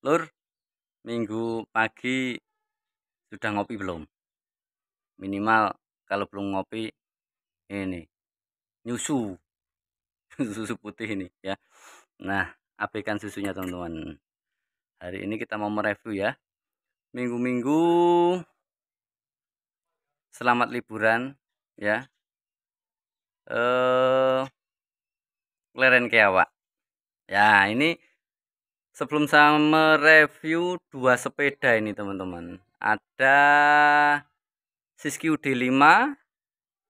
Lur, minggu pagi sudah ngopi belum? Minimal kalau belum ngopi ini nyusu. susu putih ini ya. Nah, abaikan susunya teman-teman. Hari ini kita mau mereview ya. Minggu-minggu selamat liburan ya. Eh leren Kiawa. Ya, ini sebelum saya mereview dua sepeda ini teman-teman ada Siski D5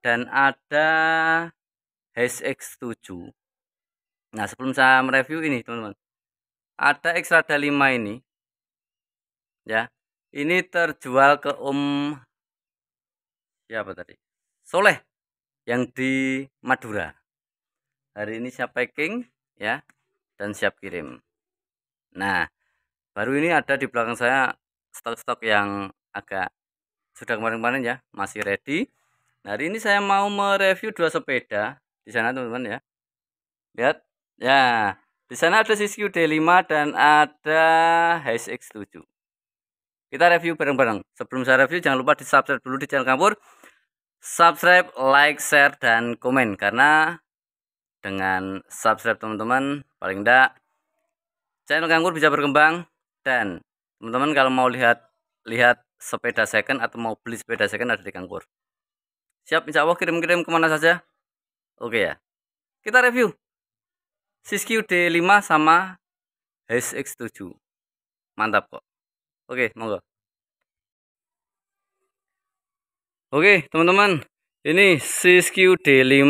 dan ada HX7 nah sebelum saya mereview ini teman-teman ada Xrada 5 ini ya ini terjual ke Om siapa tadi Soleh yang di Madura hari ini siap packing ya dan siap kirim Nah, baru ini ada di belakang saya stok-stok yang agak sudah kemarin-kemarin ya, masih ready. Nah, hari ini saya mau mereview dua sepeda di sana teman-teman ya. Lihat, ya di sana ada CQ D5 dan ada HSX7. Kita review bareng-bareng. Sebelum saya review, jangan lupa di subscribe dulu di channel Kampur. Subscribe, like, share, dan komen. Karena dengan subscribe teman-teman, paling tidak channel nganggur bisa berkembang dan teman-teman kalau mau lihat lihat sepeda second atau mau beli sepeda second ada di Kangkur. Siap insya Allah kirim-kirim kemana saja. Oke ya. Kita review. Siskiyou D5 sama HSX7. Mantap kok. Oke, monggo. Oke, teman-teman. Ini Siskiyou D5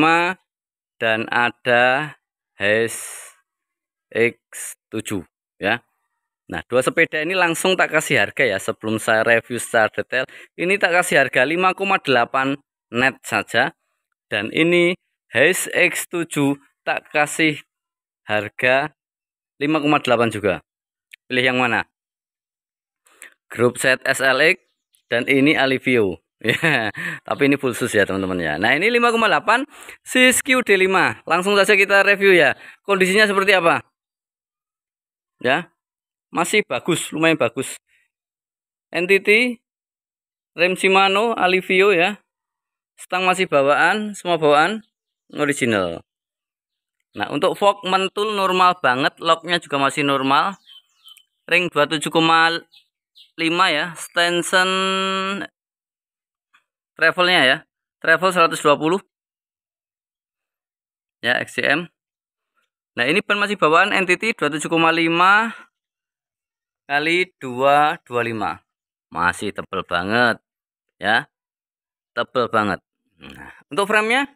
dan ada HSX7 ya. Nah, dua sepeda ini langsung tak kasih harga ya sebelum saya review secara detail. Ini tak kasih harga 5,8 net saja. Dan ini HX X7 tak kasih harga 5,8 juga. Pilih yang mana? Group set SLX dan ini Alivio. Ya, tapi ini full sus ya teman-teman ya. Nah, ini 5,8 Sis d 5 Langsung saja kita review ya. Kondisinya seperti apa? ya masih bagus lumayan bagus NTT rem Shimano Alivio ya stang masih bawaan semua bawaan original nah untuk fork mentul normal banget locknya juga masih normal ring 27,5 ya stenson travelnya ya travel 120 ya XCM Nah, ini ban masih bawaan NTT 27,5 kali 225. Masih tebel banget, ya. Tebel banget. Nah, untuk framenya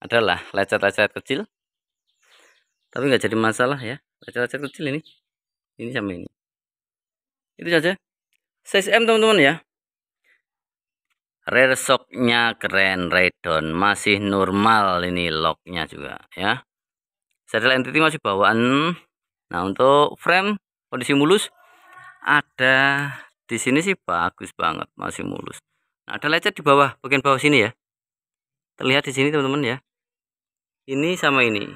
adalah lecet-lecet kecil. Tapi nggak jadi masalah ya. Lecet-lecet kecil ini. Ini sama ini. Itu saja. M teman-teman ya. Rear shocknya keren, redon. Masih normal ini locknya juga ya serial entity masih bawaan nah untuk frame kondisi mulus ada di sini sih bagus banget masih mulus nah, ada lecet di bawah bagian bawah sini ya terlihat di sini teman-teman ya ini sama ini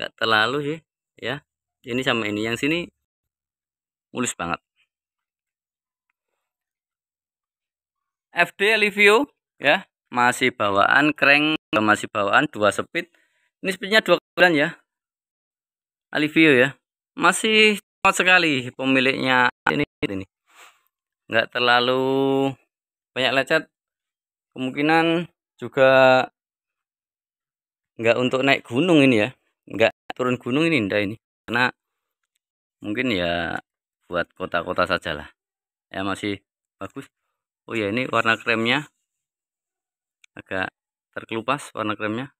Gak terlalu sih ya ini sama ini yang sini mulus banget FD Livio e ya masih bawaan crank masih bawaan dua speed ini speednya dua bulan ya Alivio ya masih cepat sekali pemiliknya ini ini nggak terlalu banyak lecet kemungkinan juga nggak untuk naik gunung ini ya nggak turun gunung ini indah ini karena mungkin ya buat kota-kota sajalah ya masih bagus oh ya ini warna kremnya agak terkelupas warna kremnya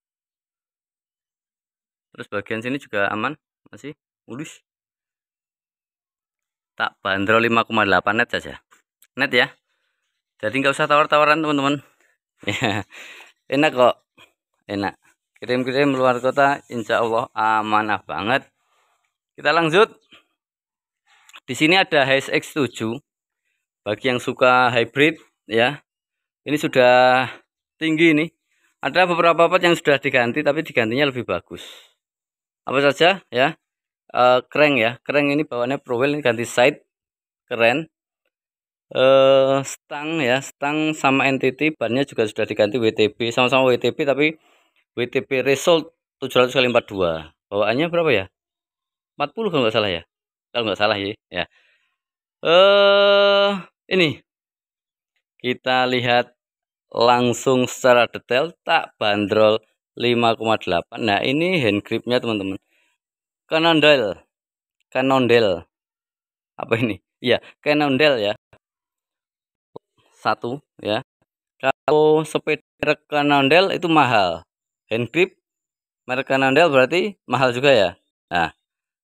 terus bagian sini juga aman masih mulus tak bandrol 5,8 net saja ya? net ya jadi nggak usah tawar-tawaran teman-teman ya, enak kok enak kirim-kirim luar kota insya Allah amanah banget kita lanjut di sini ada HSX 7 bagi yang suka hybrid ya ini sudah tinggi ini. ada beberapa part yang sudah diganti tapi digantinya lebih bagus apa saja ya uh, eh, crank ya crank ini bawaannya prowheel ini ganti side keren uh, stang ya stang sama NTT bannya juga sudah diganti WTB sama-sama WTB tapi WTB result 700 kali 42 bawaannya berapa ya 40 kalau nggak salah ya kalau nggak salah ya ya uh, ini kita lihat langsung secara detail tak bandrol 5,8 nah ini hand gripnya teman-teman kanondel kanondel apa ini ya kanondel ya satu ya kalau sepeda kanondel itu mahal hand grip merek kanondel berarti mahal juga ya nah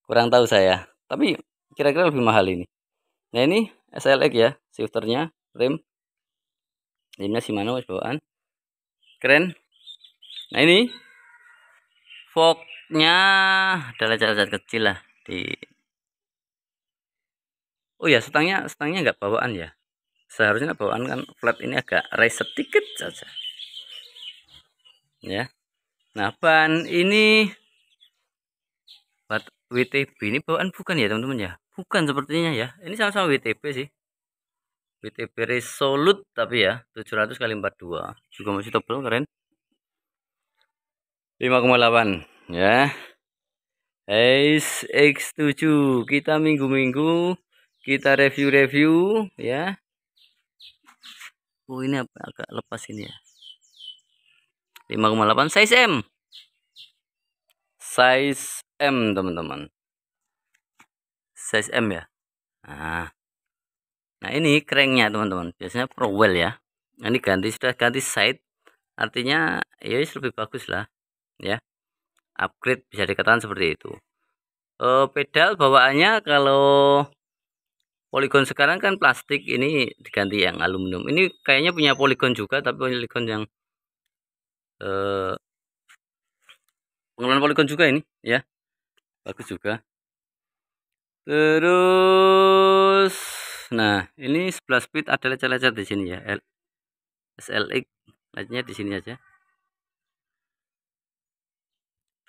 kurang tahu saya tapi kira-kira lebih mahal ini nah ini SLX ya shifternya Rim. rimnya Shimano bawaan keren nah ini forknya adalah cacat kecil lah di oh ya setangnya setangnya nggak bawaan ya seharusnya bawaan kan flat ini agak raise sedikit saja ya nah ban ini buat WTB ini bawaan bukan ya teman-teman ya bukan sepertinya ya ini sama-sama WTB sih WTB Resolute tapi ya 700 kali 42 juga masih tebal keren 5,8 ya Ace X7 kita minggu-minggu kita review-review ya Oh ini apa agak lepas ini ya 5,8 size M size M teman-teman size M ya nah, nah ini kerennya teman-teman biasanya prowell ya ini ganti sudah ganti side artinya ya lebih bagus lah ya upgrade bisa dikatakan seperti itu e, pedal bawaannya kalau poligon sekarang kan plastik ini diganti yang aluminium ini kayaknya punya poligon juga tapi poligon yang e, eh, pengelolaan poligon juga ini ya bagus juga terus nah ini 11 speed adalah lecet-lecet di sini ya SLX lecetnya di sini aja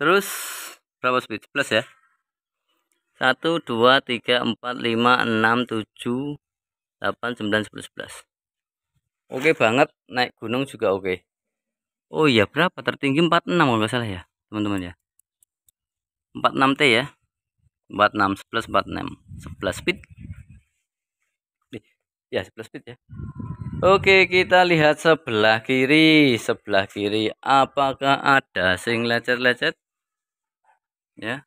terus berapa speed plus ya 1 2 3 4 5 6 7 8 9 10 11 oke banget naik gunung juga oke oh iya berapa tertinggi 46 kalau nggak salah ya teman-teman ya 46T ya 46 11 46 11 speed ya 11 speed ya Oke kita lihat sebelah kiri sebelah kiri apakah ada sing lecet-lecet ya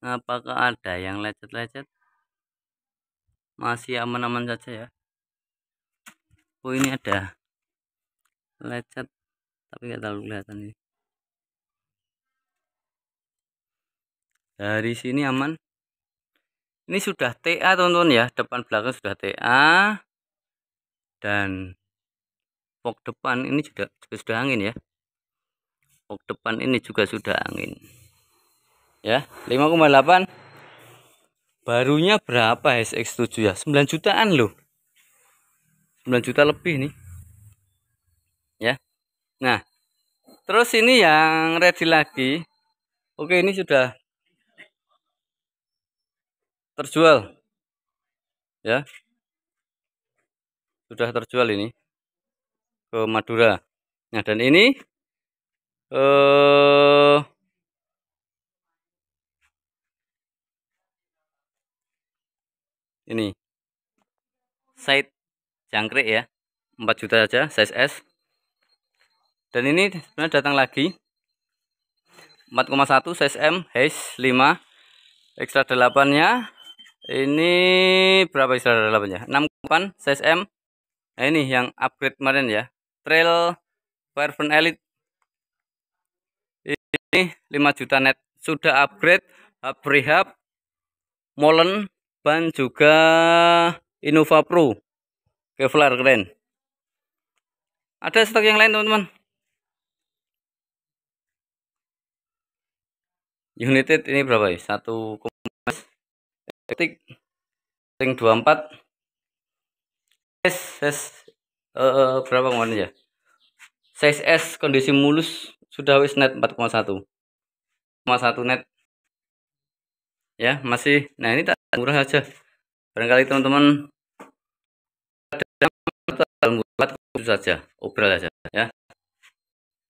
apakah ada yang lecet-lecet masih aman-aman saja ya oh ini ada lecet tapi nggak terlalu kelihatan ini dari sini aman ini sudah TA teman-teman ya depan belakang sudah TA dan pok depan ini juga, juga sudah angin ya ok oh, depan ini juga sudah angin ya 5,8 barunya berapa SX7 ya 9 jutaan loh 9 juta lebih nih ya nah terus ini yang ready lagi oke ini sudah terjual ya sudah terjual ini ke Madura nah dan ini eh ini side jangkrik ya 4 juta saja size S dan ini sebenarnya datang lagi 4,1 size M H 5 extra 8 nya ini berapa extra 8 nya 6,8 size M nah ini yang upgrade kemarin ya trail Fireburn Elite ini 5 juta net sudah upgrade hub rehab molen ban juga innova pro kevlar keren ada stok yang lain teman-teman united ini berapa ya satu etik ring 24 S, S uh, berapa kemarin ya 6 S kondisi mulus sudah wis net 4,1 4,1 net ya masih nah ini tak murah aja barangkali teman-teman empat saja obral aja ya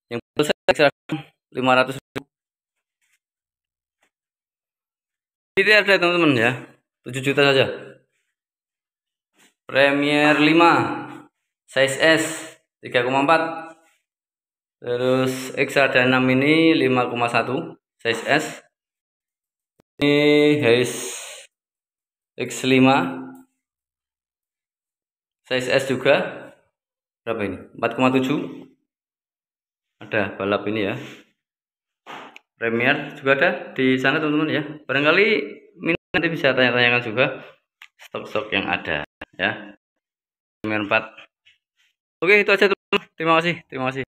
yang betul 500 ini ada teman-teman ya 7 juta saja Premier 5 size S 3,4 Terus X 6 ini 5,1 size S. Ini Hayes X5 size S juga berapa ini 4,7 ada balap ini ya Premier juga ada di sana teman-teman ya barangkali nanti bisa tanya-tanyakan juga stok-stok yang ada ya Premier 4 oke itu aja teman-teman terima kasih terima kasih